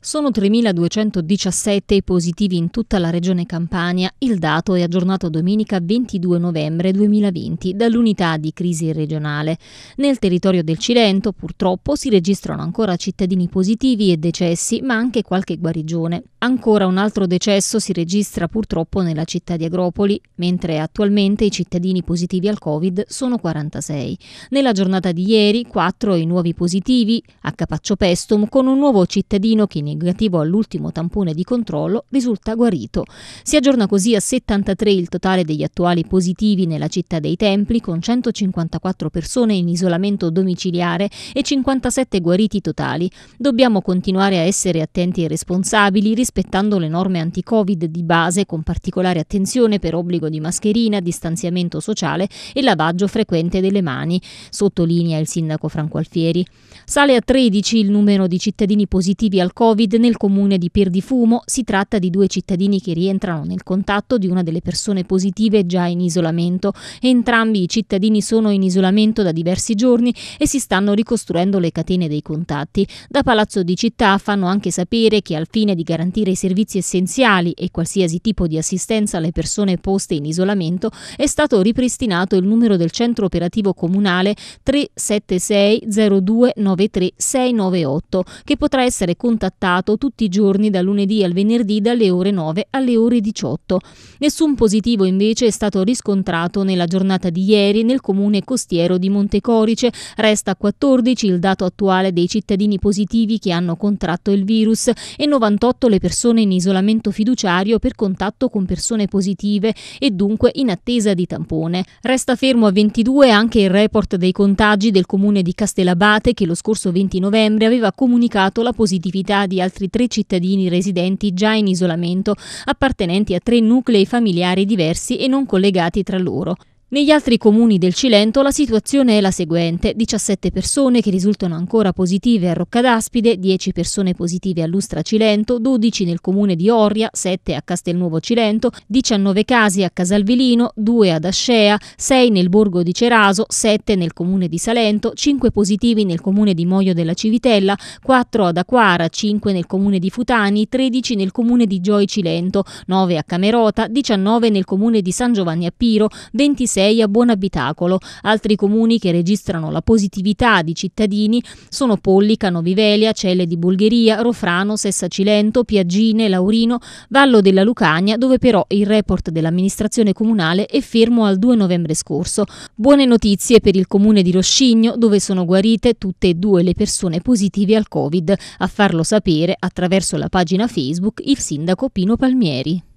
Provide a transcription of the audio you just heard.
Sono 3.217 i positivi in tutta la regione Campania, il dato è aggiornato domenica 22 novembre 2020 dall'unità di crisi regionale. Nel territorio del Cilento purtroppo si registrano ancora cittadini positivi e decessi, ma anche qualche guarigione. Ancora un altro decesso si registra purtroppo nella città di Agropoli, mentre attualmente i cittadini positivi al Covid sono 46. Nella giornata di ieri 4 i nuovi positivi a Capaccio Pestum con un nuovo cittadino che negativo all'ultimo tampone di controllo risulta guarito. Si aggiorna così a 73 il totale degli attuali positivi nella città dei Templi, con 154 persone in isolamento domiciliare e 57 guariti totali. Dobbiamo continuare a essere attenti e responsabili, rispettando le norme anti-Covid di base, con particolare attenzione per obbligo di mascherina, distanziamento sociale e lavaggio frequente delle mani, sottolinea il sindaco Franco Alfieri. Sale a 13 il numero di cittadini positivi al Covid Covid nel comune di Pirdifumo si tratta di due cittadini che rientrano nel contatto di una delle persone positive già in isolamento. Entrambi i cittadini sono in isolamento da diversi giorni e si stanno ricostruendo le catene dei contatti. Da Palazzo di Città fanno anche sapere che al fine di garantire i servizi essenziali e qualsiasi tipo di assistenza alle persone poste in isolamento è stato ripristinato il numero del centro operativo comunale 376 02 93 698 che potrà essere contattato contattato tutti i giorni da lunedì al venerdì dalle ore 9 alle ore 18. Nessun positivo invece è stato riscontrato nella giornata di ieri nel comune costiero di Montecorice. Resta 14 il dato attuale dei cittadini positivi che hanno contratto il virus e 98 le persone in isolamento fiduciario per contatto con persone positive e dunque in attesa di tampone. Resta fermo a 22 anche il report dei contagi del comune di Castellabate che lo scorso 20 novembre aveva comunicato la positività di altri tre cittadini residenti già in isolamento, appartenenti a tre nuclei familiari diversi e non collegati tra loro. Negli altri comuni del Cilento la situazione è la seguente, 17 persone che risultano ancora positive a Roccadaspide, 10 persone positive a Lustra Cilento, 12 nel comune di Orria, 7 a Castelnuovo Cilento, 19 casi a Casalvilino, 2 ad Ascea, 6 nel borgo di Ceraso, 7 nel comune di Salento, 5 positivi nel comune di Moio della Civitella, 4 ad Aquara, 5 nel comune di Futani, 13 nel comune di Gioi Cilento, 9 a Camerota, 19 nel comune di San Giovanni Appiro, Piro, 26 26 a Buonabitacolo. Altri comuni che registrano la positività di cittadini sono Pollica, Novivelia, Celle di Bulgheria, Rofrano, Sessa Cilento, Piaggine, Laurino, Vallo della Lucania, dove però il report dell'amministrazione comunale è fermo al 2 novembre scorso. Buone notizie per il comune di Roscigno, dove sono guarite tutte e due le persone positive al Covid. A farlo sapere attraverso la pagina Facebook il sindaco Pino Palmieri.